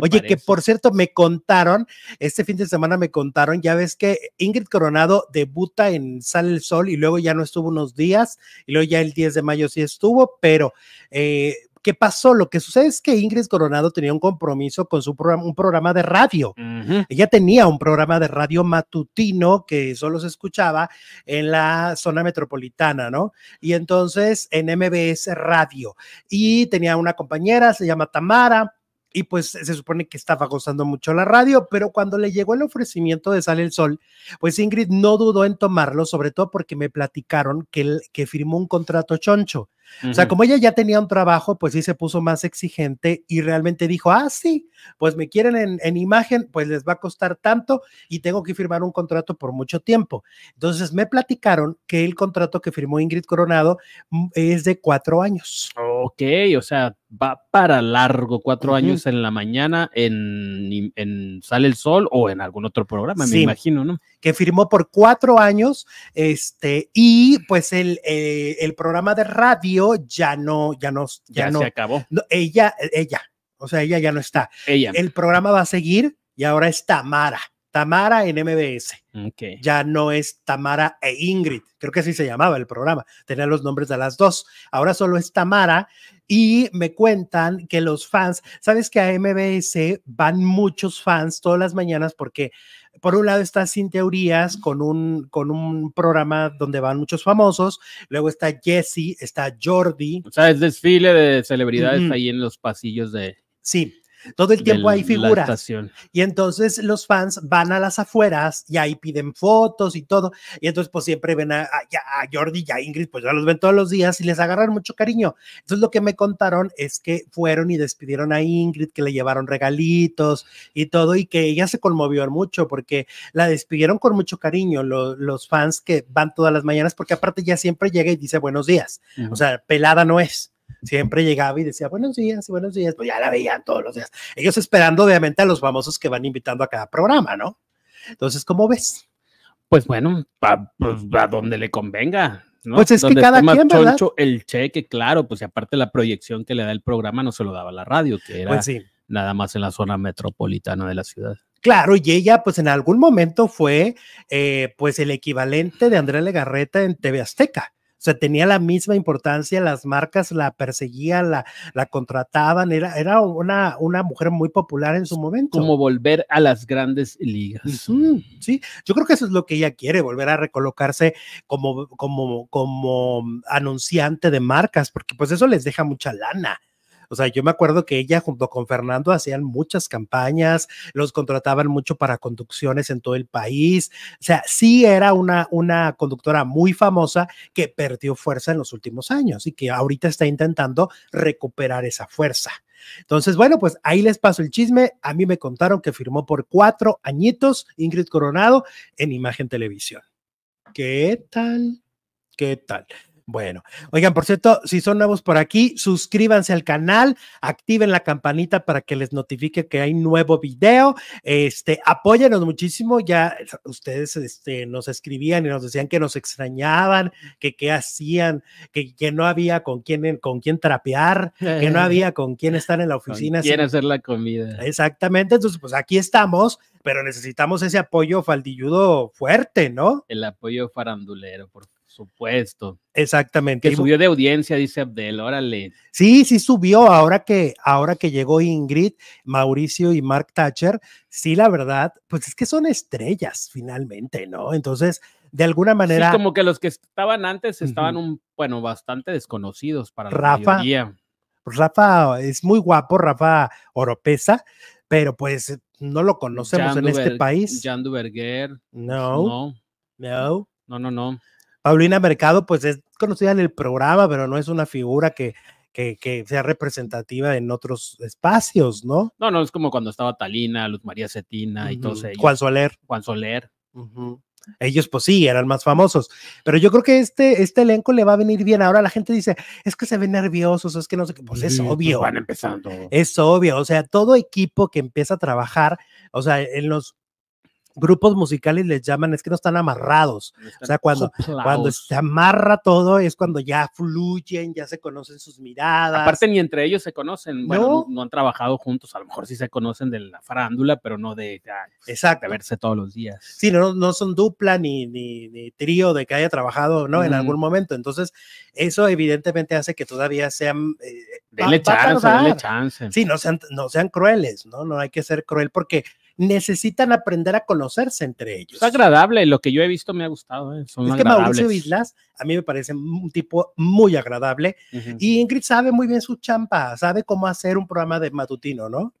Oye, que por cierto, me contaron, este fin de semana me contaron, ya ves que Ingrid Coronado debuta en Sal el Sol y luego ya no estuvo unos días, y luego ya el 10 de mayo sí estuvo, pero eh, ¿qué pasó? Lo que sucede es que Ingrid Coronado tenía un compromiso con su programa, un programa de radio. Ella tenía un programa de radio matutino que solo se escuchaba en la zona metropolitana, ¿no? Y entonces en MBS Radio. Y tenía una compañera, se llama Tamara y pues se supone que estaba gozando mucho la radio, pero cuando le llegó el ofrecimiento de Sale el Sol, pues Ingrid no dudó en tomarlo, sobre todo porque me platicaron que, que firmó un contrato choncho. O sea, como ella ya tenía un trabajo, pues sí se puso más exigente y realmente dijo, ah, sí, pues me quieren en, en, imagen, pues les va a costar tanto y tengo que firmar un contrato por mucho tiempo. Entonces me platicaron que el contrato que firmó Ingrid Coronado mm, es de cuatro años. Oh ok, o sea, va para largo, cuatro años en la mañana en, Sale el Sol o en algún otro programa, me imagino, ¿no? Que firmó por cuatro años, este, y pues el, eh, programa de radio ya no, ya no, ya, no. se acabó. ella, ella, o sea, ella ya no está. Ella. El programa va a seguir y ahora está Mara. Tamara en MBS. Ya no es Tamara e Ingrid, creo que así se llamaba el programa, tenía los nombres de las dos. Ahora solo es Tamara y me cuentan que los fans, sabes que a MBS van muchos fans todas las mañanas porque por un lado está Sin Teorías con un, con un programa donde van muchos famosos, luego está Jesse, está Jordi. O sea, es desfile de celebridades ahí en los pasillos de... Sí, todo el tiempo hay figuras. Y entonces los fans van a las afueras y ahí piden fotos y todo. Y entonces pues siempre ven a, Jordi y a Ingrid, pues ya los ven todos los días y les agarran mucho cariño. Entonces lo que me contaron es que fueron y despidieron a Ingrid, que le llevaron regalitos y todo y que ella se conmovió mucho porque la despidieron con mucho cariño los fans que van todas las mañanas porque aparte ya siempre llega y dice buenos días. O sea, pelada no es. Siempre llegaba y decía buenos días y buenos días, pues ya la veían todos los días. Ellos esperando obviamente a los famosos que van invitando a cada programa, ¿no? Entonces, ¿cómo ves? Pues bueno, pues, a, donde le convenga. ¿no? Pues es que cada quien, el cheque, claro, pues aparte la proyección que le da el programa no se lo daba la radio, que era pues nada más en la zona metropolitana de la ciudad. Claro, y ella pues en algún momento fue eh, pues el equivalente de Andrea Legarreta en TV Azteca. O sea, tenía la misma importancia, las marcas la perseguían, la, la contrataban, era, era una, una mujer muy popular en su momento. Como volver a las grandes ligas. sí, yo creo que eso es lo que ella quiere, volver a recolocarse como, como, como mm, anunciante de marcas, porque pues eso les deja mucha lana. O sea, yo me acuerdo que ella junto con Fernando hacían muchas campañas, los contrataban mucho para conducciones en todo el país. O sea, sí era una, una conductora muy famosa que perdió fuerza en los últimos años y que ahorita está intentando recuperar esa fuerza. Entonces, bueno, pues ahí les paso el chisme. A mí me contaron que firmó por cuatro añitos Ingrid Coronado en Imagen Televisión. ¿Qué tal? ¿Qué tal? Bueno, oigan, por cierto, si son nuevos por aquí, suscríbanse al canal, activen la campanita para que les notifique que hay nuevo video. Este, apóyanos muchísimo. Ya ustedes este, nos escribían y nos decían que nos extrañaban, que qué hacían, que, que, no había con quién, con quién trapear, que no había con quién estar en la oficina. Con quién hacer la comida. Exactamente. Entonces, pues aquí estamos pero necesitamos ese apoyo faldilludo fuerte, ¿no? El apoyo farandulero, por favor supuesto. Exactamente. Que subió de audiencia, dice Abdel, órale. Sí, sí subió. Ahora que, ahora que llegó Ingrid, Mauricio y Mark Thatcher, sí, la verdad, pues es que son estrellas finalmente, ¿no? Entonces, de alguna manera. Sí, como que los que estaban antes estaban, un, bueno, bastante desconocidos para Rafa, la pues Rafa es muy guapo, Rafa Oropesa, pero pues no lo conocemos en este país. Jan No. No. No, no, no. Paulina Mercado, pues es conocida en el programa, pero no es una figura que, que, sea representativa en otros espacios, ¿no? No, no, es como cuando estaba Talina, Luz María Cetina y todos ellos. Juan Soler. Juan Soler. Ellos, pues sí, eran más famosos. Pero yo creo que este, este elenco le va a venir bien. Ahora la gente dice, es que se ven nerviosos, es que no sé qué. Pues es pues, obvio. van empezando. Es obvio. O sea, todo equipo que empieza a trabajar, o sea, en los grupos musicales les llaman es que no están amarrados. o sea, cuando, cuando se amarra todo es cuando ya fluyen, ya se conocen sus miradas. Aparte, ni entre ellos se conocen. Bueno, no, han trabajado juntos. A lo mejor sí se conocen de la farándula, pero no de, ah, Exacto. verse todos los días. Sí, no, no son dupla ni, ni, trío de que haya trabajado ¿no? en algún momento. Entonces, eso evidentemente hace que todavía sean. Eh, denle chance, chance. Sí, no sean, no sean crueles, ¿no? No hay que ser cruel porque necesitan aprender a conocerse entre ellos. Es agradable, lo que yo he visto me ha gustado. Eh, es que Mauricio Islas a mí me parece un tipo muy agradable y Ingrid sabe muy bien su champa, sabe cómo hacer un programa de matutino, ¿no?